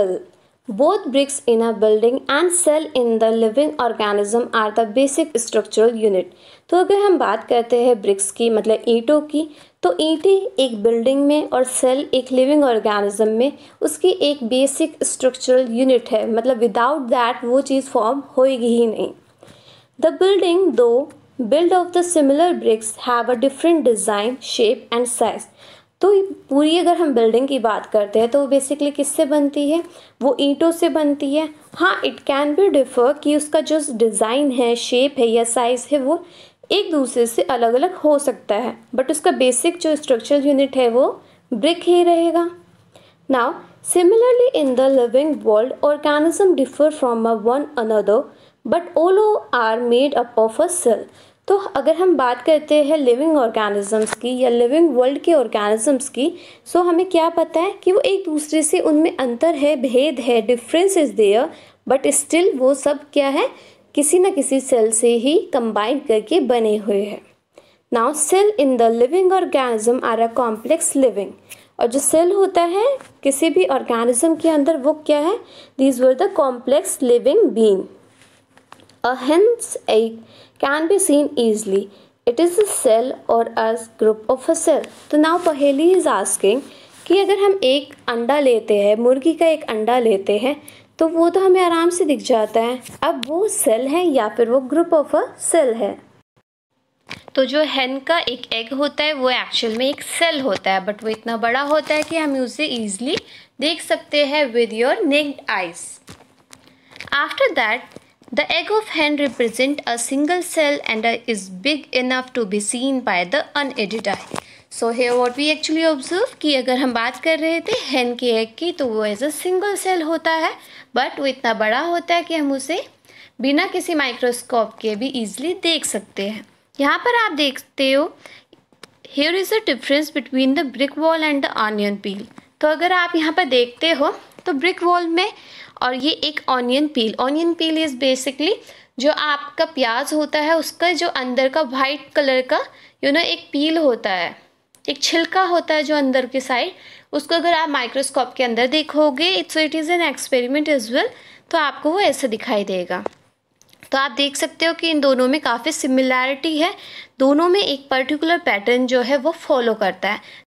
cell. Both bricks in a building and cell in the living organism are the basic structural unit. तो अगर हम बात करते हैं ब्रिक्स की मतलब ईंटों की तो ईंटें एक बिल्डिंग में और सेल एक लिविंग ऑर्गेनिज्म में उसकी एक बेसिक स्ट्रक्चरल यूनिट है मतलब विदाउट दैट वो चीज़ फॉर्म होएगी ही नहीं the building though built of the similar bricks have a different design shape and size तो पूरी अगर हम बिल्डिंग की बात करते हैं तो बेसिकली किससे बनती है वो ईंटों से बनती है हाँ इट कैन बी डिफर कि उसका जो डिज़ाइन है शेप है या साइज़ है वो एक दूसरे से अलग अलग हो सकता है बट उसका बेसिक जो स्ट्रक्चरल यूनिट है वो ब्रिक ही रहेगा now similarly in the living world organism differ from a one another but all are made up of a cell तो अगर हम बात करते हैं लिविंग ऑर्गेनिज़म्स की या लिविंग वर्ल्ड के ऑर्गेनिज़म्स की सो हमें क्या पता है कि वो एक दूसरे से उनमें अंतर है भेद है difference is there but still वो सब क्या है किसी न किसी सेल से ही कंबाइन करके बने हुए हैं now cell in the living organism are a complex living और जो सेल होता है किसी भी ऑर्गेनिज्म के अंदर वो क्या है these were the complex living being A hen's egg can be seen easily. It is a cell or a group of a cell. तो now Paheli is asking कि अगर हम एक अंडा लेते हैं मुर्गी का एक अंडा लेते हैं तो वो तो हमें आराम से दिख जाता है अब वो सेल है या फिर वो ग्रुप ऑफ अ सेल है तो जो हेन का एक एग होता है वो एक्चुअल में एक सेल होता है बट वो इतना बड़ा होता है कि हम उसे ईजिली देख सकते हैं with your naked eyes after that The egg of hen represent a single cell and is big enough to be seen by the unaided eye. So here what we actually observe कि अगर हम बात कर रहे थे hen के egg की तो वो as a single cell होता है but वो इतना बड़ा होता है कि हम उसे बिना किसी microscope के भी easily देख सकते हैं यहाँ पर आप देखते हो here is a difference between the brick wall and the onion peel. तो अगर आप यहाँ पर देखते हो तो ब्रिक वॉल में और ये एक onion peel onion peel is basically जो आपका प्याज होता है उसका जो अंदर का वाइट कलर का यू नो एक पील होता है एक छिलका होता है जो अंदर की साइड उसको अगर आप माइक्रोस्कोप के अंदर देखोगे it's it is an experiment is well तो आपको वो ऐसे दिखाई देगा तो आप देख सकते हो कि इन दोनों में काफ़ी सिमिलैरिटी है दोनों में एक पर्टिकुलर पैटर्न जो है वो फॉलो करता है